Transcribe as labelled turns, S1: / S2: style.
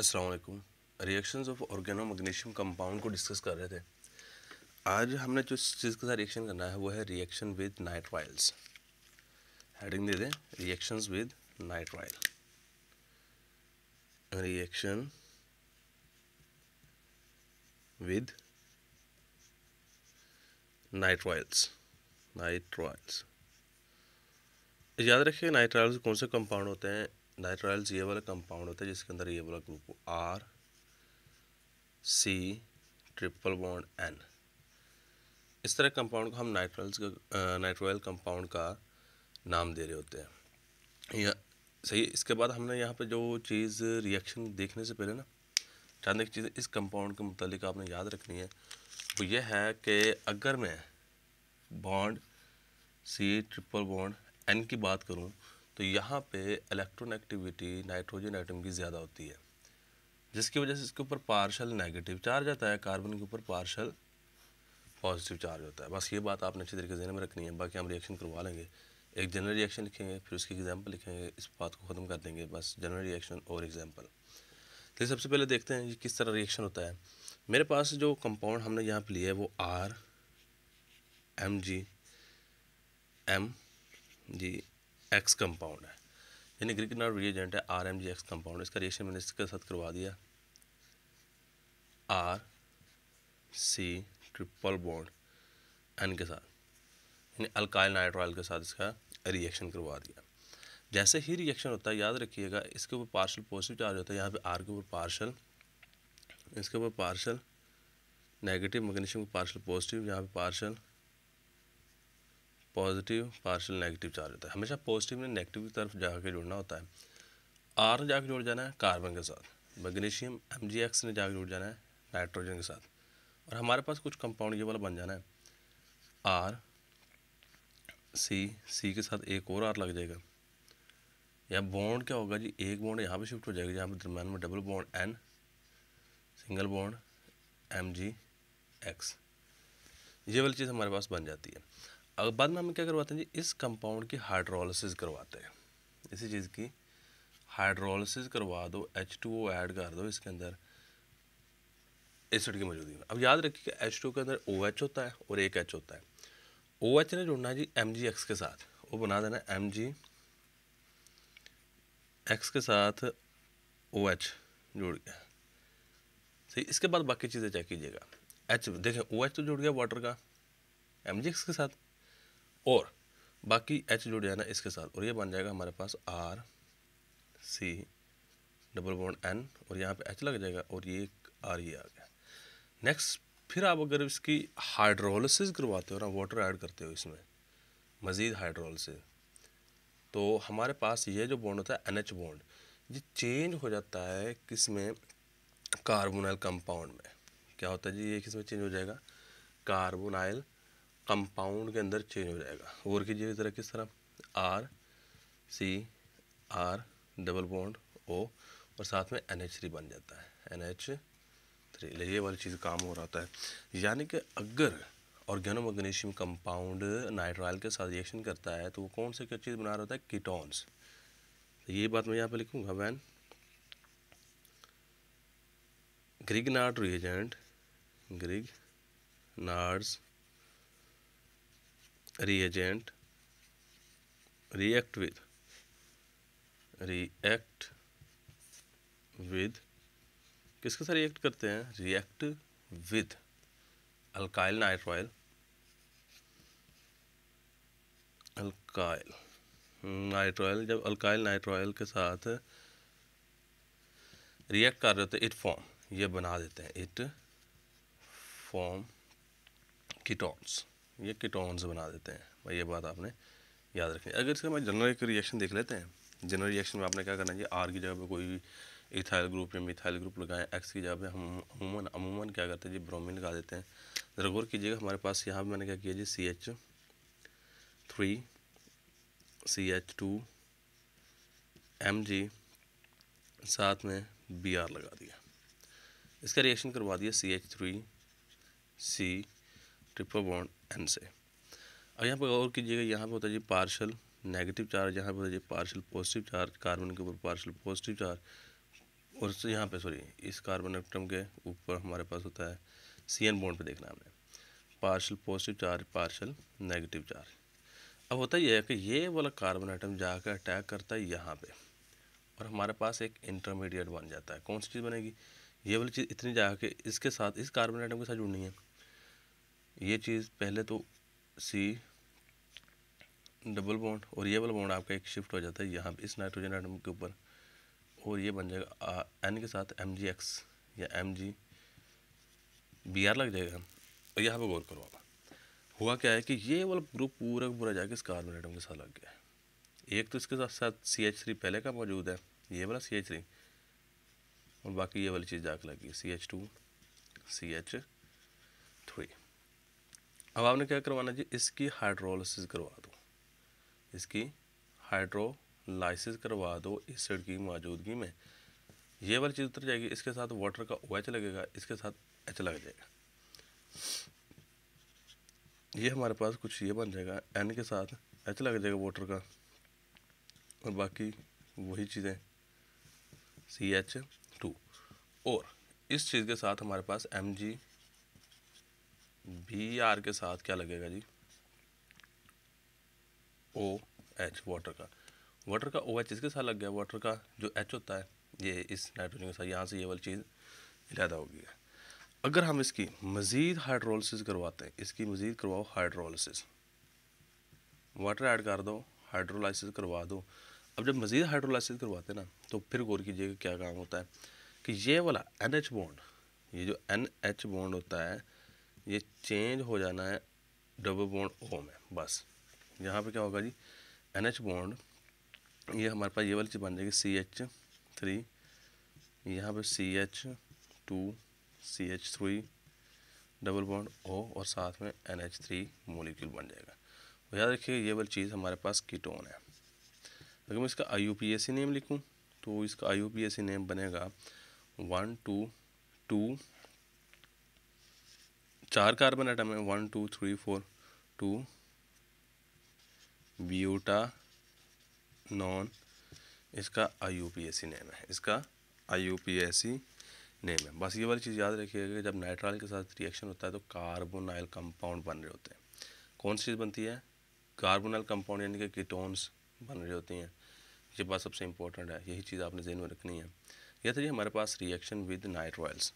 S1: असलकुम reactions of organo magnesium compound को discuss कर रहे थे आज हमने जो चीज़ के साथ रिएक्शन करना है वो है रिएक्शन विद नाइट्राइल्स हेडिंग दे दें reactions with nitrile reaction with nitriles nitriles याद रखिए नाइट्राइल्स कौन से कंपाउंड होते हैं नाइट्राइल्स ये वाला कंपाउंड होता है जिसके अंदर ये वाला group R C triple bond N इस तरह कंपाउंड को हम नाइट्राइल्स का नाइट्रोयल कंपाउंड का नाम दे रहे होते हैं या सही इसके बाद हमने यहाँ पे जो चीज़ रिएक्शन देखने से पहले ना चांद एक चीज़ इस कंपाउंड के मुतालिक आपने याद रखनी है वो ये है कि अगर मैं bond C triple bond N की बात करूँ तो यहाँ पे इलेक्ट्रॉन एक्टिविटी नाइट्रोजन आइटम की ज़्यादा होती है जिसकी वजह से इसके ऊपर पार्शल नेगेटिव चार्ज आता है कार्बन के ऊपर पार्शल पॉजिटिव चार्ज होता है बस ये बात आपने अच्छी तरीके से जहन में रखनी है बाकी हम रिएक्शन करवा लेंगे एक जनरल रिएक्शन लिखेंगे फिर उसकी एग्जाम्पल लिखेंगे इस बात को ख़त्म कर देंगे बस जनरल रिएक्शन और एग्जाम्पल तो सबसे पहले देखते हैं कि किस तरह रिएक्शन होता है मेरे पास जो कंपाउंड हमने यहाँ पर लिया है वो R M G M G X compound है यानी नॉट रिएजेंट है R M G X compound इसका रिएक्शन मैंने इसके साथ करवा दिया R C triple bond N के साथ यानी अल्काइल नाइट्रॉयल के साथ इसका रिएक्शन करवा दिया जैसे ही रिएक्शन होता है याद रखिएगा इसके ऊपर पार्शल पॉजिटिव चार्ज होता है यहाँ पे आर के ऊपर पार्शल इसके ऊपर partial negative magnesium partial positive यहाँ पे partial positive partial negative charge होता है हमेशा पॉजिटिव ने नेगेटिव की तरफ जाकर जुड़ना होता है आर ने जाकर जुड़ जाना है कार्बन के साथ मैग्नीशियम एम ने जाकर जुड़ जाना है नाइट्रोजन के साथ और हमारे पास कुछ कंपाउंड ये वाला बन जाना है आर सी सी के साथ एक और आर लग जाएगा या बॉन्ड क्या होगा जी एक बॉन्ड यहाँ पे शिफ्ट हो जाएगा जहाँ पे दरम्यान में double bond N single bond M G X ये वाली चीज़ हमारे पास बन जाती है और बाद में हम क्या करवाते हैं जी इस कंपाउंड की हाइड्रोलिसिस करवाते हैं इसी चीज़ की हाइड्रोलिसिस करवा दो एच टू ओ ऐड कर दो इसके अंदर एसिड की मौजूदगी में अब याद रखिए कि एच टू के अंदर ओ एच होता है और एक एच होता है ओ एच ने है जी एम जी एक्स के साथ वो बना देना एम जी एक्स के साथ ओ एच जुड़ गया सही इसके बाद बाकी चीज़ें चेक कीजिएगा एच देखें ओ एच तो जुड़ गया वाटर का एम जी एक्स के साथ और बाकी एच जुड़ जाना इसके साथ और ये बन जाएगा हमारे पास R C double bond N और यहाँ पे एच लग जाएगा और ये आर ये आ गया नेक्स्ट फिर आप अगर इसकी हाइड्रोलिसिस करवाते हो ना वाटर ऐड करते हो इसमें मज़ीद हाइड्रोलिसिस तो हमारे पास ये जो बॉन्ड होता है एन एच बॉन्ड ये चेंज हो जाता है किस में कार्बोनाइल कंपाउंड में क्या होता है जी ये किस में चेंज हो जाएगा कार्बोनाइल कंपाउंड के अंदर चेंज हो जाएगा और कीजिए ज़रा किस तरह R C R double bond O और साथ में एन एच थ्री बन जाता है एन एच थ्री ये वाली चीज़ काम हो रहा है यानी कि अगर ऑर्गेनो मैग्नीशियम कंपाउंड नाइट्राइल के साथ रिएक्शन करता है तो वो कौन से क्या चीज़ बना रहा है कीटोन्स तो ये बात मैं यहाँ पे लिखूँगा वैन Grignard reagent Grignard's reagent react with react with किसके साथ रिएक्ट करते हैं react with alkyl nitrile alkyl nitrile जब अल्काइल नाइट्रोइल के साथ रिएक्ट कर रहे होते इट फॉर्म ये बना देते हैं इट फॉर्म कीटोन्स ये कीटोन्स बना देते हैं भाई ये बात आपने याद रखनी अगर इसका मैं जनरल रिएक्शन देख लेते हैं जनरल रिएक्शन में आपने क्या करना है आर की जगह पर कोई भी इथाइल ग्रुप या मिथाइल ग्रुप लगाएं एक्स की जगह पे हम अमूमन अमूमन क्या करते हैं जी ब्रोमिन लगा देते हैं ज़रा गौर कीजिएगा हमारे पास यहाँ पर मैंने क्या किया जी C H three C H two M G साथ में बी आर लगा दिया इसका रिएक्शन करवा दिया C H three C triple bond N से और यहाँ पर गौर कीजिएगा यहाँ पर होता है जी पार्शल नेगेटिव चार्ज यहाँ पर होता है जी पार्शल पॉजिटिव चार्ज कार्बन के ऊपर पार्शल पॉजिटिव चार्ज और यहाँ पे सॉरी इस कार्बन एटम के ऊपर हमारे पास होता है सी एन बॉन्ड पर देखना हमने partial positive charge partial negative charge अब होता यह है कि ये वाला कार्बन आइटम जाकर अटैक करता है यहाँ पे और हमारे पास एक इंटरमीडिएट बन जाता है कौन सी चीज़ बनेगी ये वाली चीज़ इतनी जाकर इसके साथ इस कार्बन आइटम के साथ जुड़नी है ये चीज़ पहले तो सी डबल बॉन्ड और ये वाला बॉन्ड आपका एक शिफ्ट हो जाता है यहाँ इस नाइट्रोजन आइटम के ऊपर और ये बन जाएगा एन के साथ एम जी एक्स या एम जी बी आर लग जाएगा और यहाँ पर गौर करो आप हुआ क्या है कि ये वाला ग्रुप पूरा पूरा जाके इस कार्बन आइटम के साथ लग गया है एक तो इसके साथ साथ सी एच थ्री पहले का मौजूद है ये वाला सी एच थ्री और बाकी ये वाली चीज़ जाके गई C H two C H three अब आपने क्या करवाना जी इसकी हाइड्रोलिसिस करवा दो इसकी हाइड्रोलाइसिस करवा दो सड़क की मौजूदगी में ये वाली चीज़ उतर जाएगी इसके साथ वाटर का ओ एच लगेगा इसके साथ एच लग जाएगा ये हमारे पास कुछ ये बन जाएगा एन के साथ एच लग जाएगा वाटर का और बाकी वही चीज़ें सी एच टू और इस चीज़ के साथ हमारे पास एम जी बी आर के साथ क्या लगेगा जी ओ एच वाटर का वाटर का ओ एच इसके साथ लग गया वाटर का जो एच होता है ये इस नाइट्रोजन के साथ यहाँ से ये वाली चीज़ इलादा हो गई है अगर हम इसकी मज़ीद हाइड्रोलिस करवाते हैं इसकी मज़ीद करवाओ हाइड्रोलिस वाटर ऐड कर दो हाइड्रोलाइसिस करवा दो अब जब मज़ीद हाइड्रोलाइसिस करवाते हैं ना तो फिर गौर कीजिएगा क्या काम होता है कि ये वाला एन एच बॉन्ड ये जो एन एच बॉन्ड होता है ये चेंज हो जाना है डबल बॉन्ड ओ में बस यहाँ पे क्या होगा जी एन एच बॉन्ड ये हमारे पास ये वाली चीज़ बन जाएगी सी एच थ्री यहाँ पर C H two C H three double bond O और साथ में एन एच थ्री मोलिक्यूल बन जाएगा तो याद रखिए ये वाली चीज़ हमारे पास कीटोन है अगर मैं इसका I U P S C name लिखूँ तो इसका I U P S C name बनेगा वन टू टू चार कार्बन आइटम है one two three four two butanone इसका आई नेम है इसका आई नेम है बस ये वाली चीज़ याद रखिएगा कि जब नाइट्राइल के साथ रिएक्शन होता है तो कार्बोनाइल कंपाउंड बन रहे होते हैं कौन सी चीज़ बनती है कार्बोनाइल कंपाउंड यानी कि कीटोन्स बन रही होती हैं ये बात सबसे इंपॉर्टेंट है यही चीज़ आपने जहन में रखनी है यह था तो जी हमारे पास रिएक्शन विद नाइट्रोइल्स